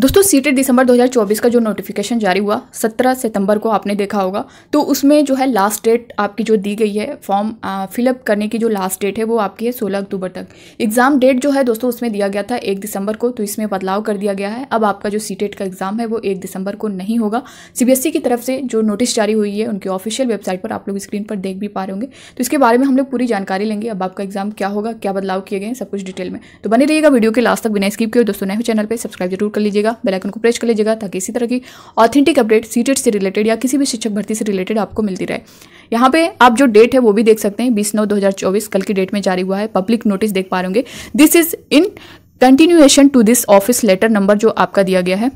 दोस्तों सीटेट दिसंबर 2024 का जो नोटिफिकेशन जारी हुआ 17 सितंबर को आपने देखा होगा तो उसमें जो है लास्ट डेट आपकी जो दी गई है फॉर्म फिलअप करने की जो लास्ट डेट है वो आपकी है 16 अक्टूबर तक एग्ज़ाम डेट जो है दोस्तों उसमें दिया गया था एक दिसंबर को तो इसमें बदलाव कर दिया गया है अब आपका जो सीटेट का एग्ज़ाम है वो एक दिसंबर को नहीं होगा सी e की तरफ से जो नोटिस जारी हुई है उनकी ऑफिशियल वेबसाइट पर आप लोग स्क्रीन पर देख भी पा रहे होंगे तो इसके बारे में हम लोग पूरी जानकारी लेंगे अब आपका एग्ज़ाम क्या होगा क्या बदलाव किए गए सब कुछ डिटेल में तो बने रहिएगा वीडियो के लास्ट तक बिना स्किप किए दोस्तों नए चैनल पर सब्सक्राइब जरूर कर लीजिएगा लीजिएगा बेलाइकन को प्रेस कर लीजिएगा ताकि इसी तरह की ऑथेंटिक अपडेट सीटेट से रिलेटेड या किसी भी शिक्षक भर्ती से रिलेटेड आपको मिलती रहे यहाँ पे आप जो डेट है वो भी देख सकते हैं बीस नौ 2024 कल की डेट में जारी हुआ है पब्लिक नोटिस देख पा रहे होंगे this is in continuation to this office letter number जो आपका दिया गया है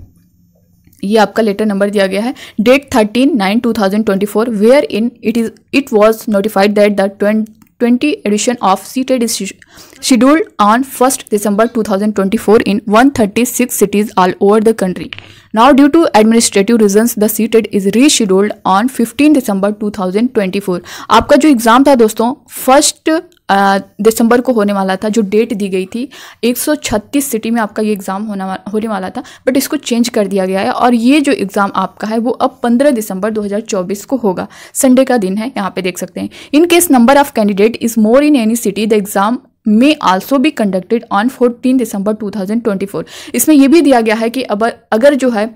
ये आपका लेटर नंबर दिया गया है date thirteen nine two thousand twenty four where in it is it was notified that the twenty edition of CTET scheduled on first December two thousand twenty four in one thirty six cities all over the country now due to administrative reason the CTET is rescheduled on fifteen December two thousand twenty four आपका जो exam था दोस्तों first दिसंबर को होने वाला था जो date दी गई थी 136 सिटी में आपका ये एग्ज़ाम होना होने वाला था बट इसको चेंज कर दिया गया है और ये जो एग्ज़ाम आपका है वो अब 15 दिसंबर 2024 को होगा संडे का दिन है यहाँ पे देख सकते हैं in case number of candidate is more in any city the exam may also भी कंडक्टेड ऑन फोर्टीन दिसंबर 2024 इसमें यह भी दिया गया है कि अब अगर जो है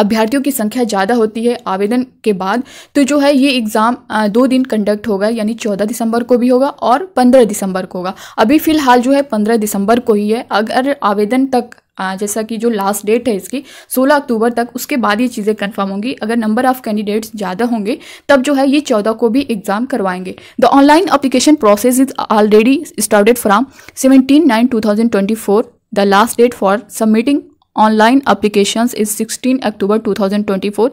अभ्यर्थियों की संख्या ज़्यादा होती है आवेदन के बाद तो जो है ये एग्ज़ाम दो दिन कंडक्ट होगा यानी चौदह दिसंबर को भी होगा और पंद्रह दिसंबर को होगा अभी फ़िलहाल जो है पंद्रह दिसंबर को ही है अगर आवेदन तक जैसा कि जो लास्ट डेट है इसकी 16 अक्टूबर तक उसके बाद ये चीज़ें कंफर्म होंगी अगर नंबर ऑफ कैंडिडेट्स ज़्यादा होंगे तब जो है ये 14 को भी एग्ज़ाम करवाएंगे the online application process is already started from seventeen nine two thousand twenty four the last date for submitting online applications is 16 October 2024.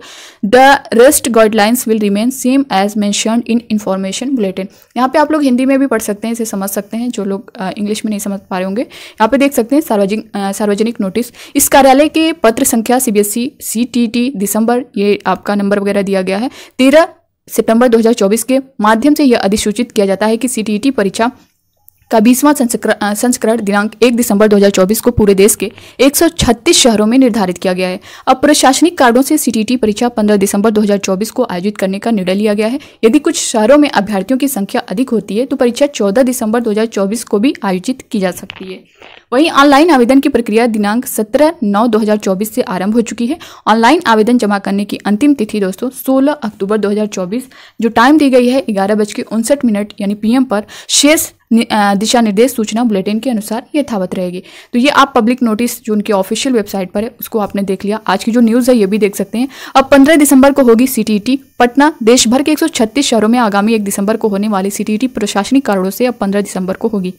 The rest guidelines will remain same as mentioned in information bulletin. यहाँ पे आप लोग हिंदी में भी पढ़ सकते हैं इसे समझ सकते हैं जो लोग इंग्लिश में नहीं समझ पा रहे होंगे यहाँ पे देख सकते हैं सार्वजनिक सार्वजनिक नोटिस इस कार्यालय के पत्र संख्या C B C T T दिसंबर ये आपका नंबर वगैरह दिया गया है तेरह सितंबर 2024 के माध्यम से यह अधिसूचित किया जाता है कि सीटीईटी परीक्षा का बीसवां संस्करण दिनांक 1 दिसंबर 2024 को पूरे देश के 136 शहरों में निर्धारित किया गया है अब प्रशासनिक कार्डो से सीटीटी परीक्षा 15 दिसंबर 2024 को आयोजित करने का निर्णय लिया गया है यदि कुछ शहरों में अभ्यर्थियों की संख्या अधिक होती है तो परीक्षा 14 दिसंबर 2024 को भी आयोजित की जा सकती है वहीं ऑनलाइन आवेदन की प्रक्रिया दिनांक सत्रह नौ दो से आरंभ हो चुकी है ऑनलाइन आवेदन जमा करने की अंतिम तिथि दोस्तों सोलह अक्टूबर दो जो टाइम दी गई है ग्यारह बज के उनसठ मिनट यानी पीएम पर शेष दिशा निर्देश सूचना बुलेटिन के अनुसार यथावत रहेगी तो ये आप पब्लिक नोटिस जो उनकी ऑफिशियल वेबसाइट पर है उसको आपने देख लिया आज की जो न्यूज़ है ये भी देख सकते हैं अब पंद्रह दिसंबर को होगी सीटीईटी पटना देश भर के एक शहरों में आगामी एक दिसंबर को होने वाली सीटीईटी प्रशासनिक कारणों से अब पंद्रह दिसंबर को होगी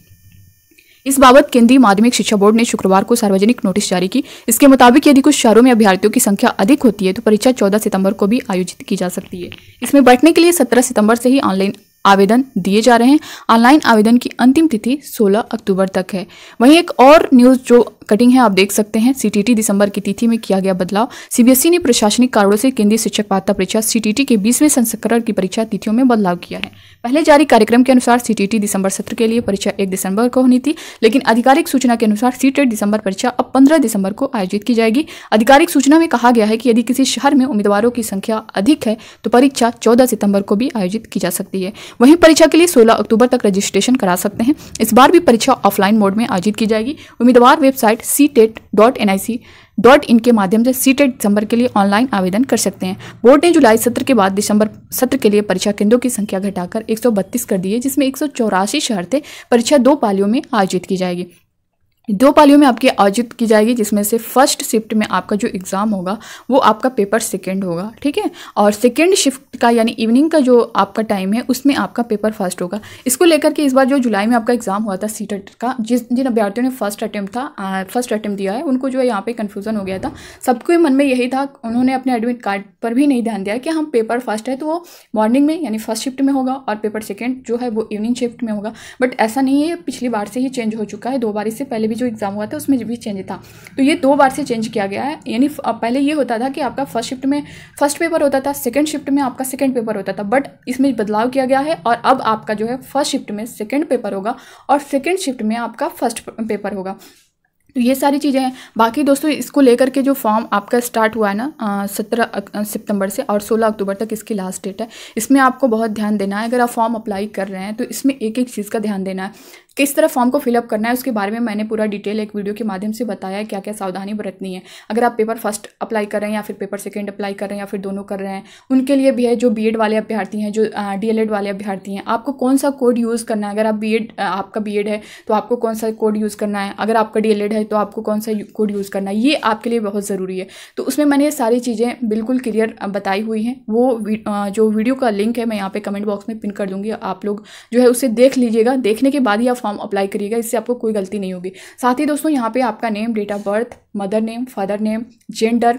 इस बाबत केंद्रीय माध्यमिक शिक्षा बोर्ड ने शुक्रवार को सार्वजनिक नोटिस जारी की इसके मुताबिक यदि कुछ शहरों में अभ्यर्थियों की संख्या अधिक होती है तो परीक्षा 14 सितंबर को भी आयोजित की जा सकती है इसमें बैठने के लिए 17 सितंबर से ही ऑनलाइन आवेदन दिए जा रहे हैं ऑनलाइन आवेदन की अंतिम तिथि 16 अक्टूबर तक है वहीं एक और न्यूज़ जो कटिंग है आप देख सकते हैं सीटीटी दिसंबर की तिथि में किया गया बदलाव सीबीएसई e ने प्रशासनिक कारणों से केंद्रीय शिक्षक पात्रता परीक्षा सीटीटी के बीसवें संस्करण की परीक्षा तिथियों में बदलाव किया है पहले जारी कार्यक्रम के अनुसार सीटीटी दिसंबर सत्र के लिए परीक्षा एक दिसंबर को होनी थी लेकिन आधिकारिक सूचना के अनुसार सीटेट दिसंबर परीक्षा अब पंद्रह दिसंबर को आयोजित की जाएगी आधिकारिक सूचना में कहा गया है कि यदि किसी शहर में उम्मीदवारों की संख्या अधिक है तो परीक्षा चौदह सितंबर को भी आयोजित की जा सकती है वहीं परीक्षा के लिए 16 अक्टूबर तक रजिस्ट्रेशन करा सकते हैं इस बार भी परीक्षा ऑफलाइन मोड में आयोजित की जाएगी उम्मीदवार website C TET dot N I C dot in के माध्यम से सी टेट दिसंबर के लिए ऑनलाइन आवेदन कर सकते हैं बोर्ड ने जुलाई सत्र के बाद दिसंबर सत्र के लिए परीक्षा केंद्रों की संख्या घटाकर बत्तीस कर दी है जिसमें एक शहर थे परीक्षा दो पालियों में आयोजित की जाएगी दो पालियों में आपकी आयोजित की जाएगी जिसमें से फर्स्ट शिफ्ट में आपका जो एग्ज़ाम होगा वो आपका पेपर सेकेंड होगा ठीक है और सेकेंड शिफ्ट का यानी इवनिंग का जो आपका टाइम है उसमें आपका पेपर फर्स्ट होगा इसको लेकर के इस बार जो जुलाई में आपका एग्ज़ाम हुआ था सी का जिस जिन अभ्यर्थियों ने फर्स्ट अटैम्प्ट था फर्स्ट अटैम्प्ट दिया है उनको जो है यहाँ पर कन्फ्यूज़न हो गया था सबको मन में यही था उन्होंने अपने एडमिट कार्ड पर भी नहीं ध्यान दिया कि हम हाँ, पेपर फर्स्ट है तो वो मॉर्निंग में यानी फर्स्ट शिफ्ट में होगा और पेपर सेकेंड जो है वो इवनिंग शिफ्ट में होगा बट ऐसा नहीं है पिछली बार से ही चेंज हो चुका है दो बार इससे पहले भी जो एग्ज़ाम हुआ था उसमें भी चेंज था तो ये दो बार से चेंज किया गया है यानी पहले ये होता था कि आपका फर्स्ट शिफ्ट में फर्स्ट पेपर होता था सेकेंड शिफ्ट में आपका सेकेंड पेपर होता था बट इसमें बदलाव किया गया है और अब आपका जो है फर्स्ट शिफ्ट में सेकेंड पेपर होगा और सेकेंड शिफ्ट में आपका फर्स्ट पेपर होगा तो ये सारी चीज़ें हैं बाकी दोस्तों इसको लेकर के जो फॉर्म आपका स्टार्ट हुआ है ना सत्रह सितंबर से और सोलह अक्टूबर तक इसकी लास्ट डेट है इसमें आपको बहुत ध्यान देना है अगर आप फॉर्म अप्लाई कर रहे हैं तो इसमें एक एक चीज़ का ध्यान देना है किस तरह फॉर्म को फिलअप करना है उसके बारे में मैंने पूरा डिटेल एक वीडियो के माध्यम से बताया है क्या क्या सावधानी बरतनी है अगर आप पेपर फर्स्ट अप्लाई कर रहे हैं या फिर पेपर सेकेंड अप्लाई कर रहे हैं या फिर दोनों कर रहे हैं उनके लिए भी है जो बी वाले अभ्यर्थी हैं जो डी वाले अभ्यर्थी हैं आपको कौन सा कोड यूज़ करना है अगर आप बी आपका बी है तो आपको कौन सा कोड यूज़ करना है अगर आपका डी है है तो आपको कौन सा कोड यूज़ करना है ये आपके लिए बहुत ज़रूरी है तो उसमें मैंने सारी चीज़ें बिल्कुल क्लियर बताई हुई हैं वो जो वीडियो का लिंक है मैं यहाँ पे कमेंट बॉक्स में पिन कर दूँगी आप लोग जो है उसे देख लीजिएगा देखने के बाद ही आप फॉर्म अप्लाई करिएगा इससे आपको कोई गलती नहीं होगी साथ ही दोस्तों यहाँ पर आपका name date of birth mother name father name gender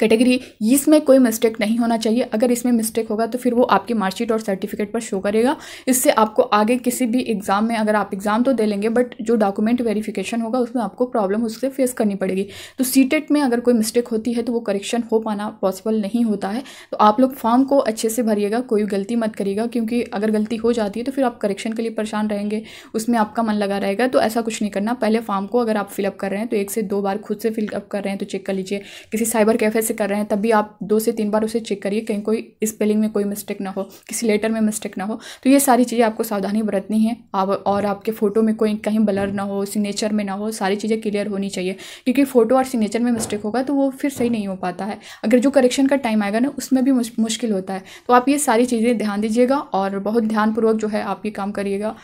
category इसमें कोई मिस्टेक नहीं होना चाहिए अगर इसमें मिस्टेक होगा तो फिर वो आपकी मार्कशीट और सर्टिफिकेट पर शो करेगा इससे आपको आगे किसी भी एग्ज़ाम में अगर आप एग्ज़ाम तो दे लेंगे बट जो डॉक्यूमेंट वेरिफिकेशन होगा उसमें आपको प्रॉब्लम उससे फेस करनी पड़ेगी तो सी e में अगर कोई मिस्टेक होती है तो वो करेक्शन हो पाना पॉसिबल नहीं होता है तो आप लोग फॉर्म को अच्छे से भरिएगा कोई गलती मत करिएगा क्योंकि अगर गलती हो जाती है तो फिर आप करेक्शन के लिए परेशान रहेंगे उसमें आपका मन लगा रहेगा तो ऐसा कुछ नहीं करना पहले फॉर्म को अगर आप फिलअप कर रहे हैं तो एक से दो बार खुद से फिलअप कर रहे हैं तो चेक कर लीजिए किसी साइबर कैफे अच्छे से कर रहे हैं तब भी आप दो से तीन बार उसे चेक करिए कहीं कोई स्पेलिंग में कोई मिस्टेक ना हो किसी लेटर में मिस्टेक ना हो तो ये सारी चीज़ें आपको सावधानी बरतनी है आप और आपके फ़ोटो में कोई कहीं ब्लर ना हो सिग्नेचर में ना हो सारी चीज़ें क्लियर होनी चाहिए क्योंकि फ़ोटो और सिग्नेचर में मिस्टेक होगा तो वो फिर सही नहीं हो पाता है अगर जो करेक्शन का टाइम आएगा ना उसमें भी मुश्किल होता है तो आप ये सारी चीज़ें ध्यान दीजिएगा और बहुत ध्यानपूर्वक जो है आप ये काम करिएगा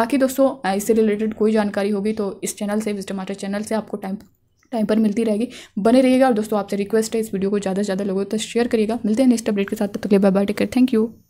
बाकी दोस्तों इससे रिलेटेड कोई जानकारी होगी तो इस चैनल से विजडम चैनल से आपको टाइम टाइम पर मिलती रहेगी बने रहिएगा और दोस्तों आपसे रिक्वेस्ट है इस वीडियो को ज़्यादा से ज़्यादा लोगों तक शेयर करिएगा मिलते हैं नेक्स्ट अपडेट के साथ तब तक bye bye take care thank you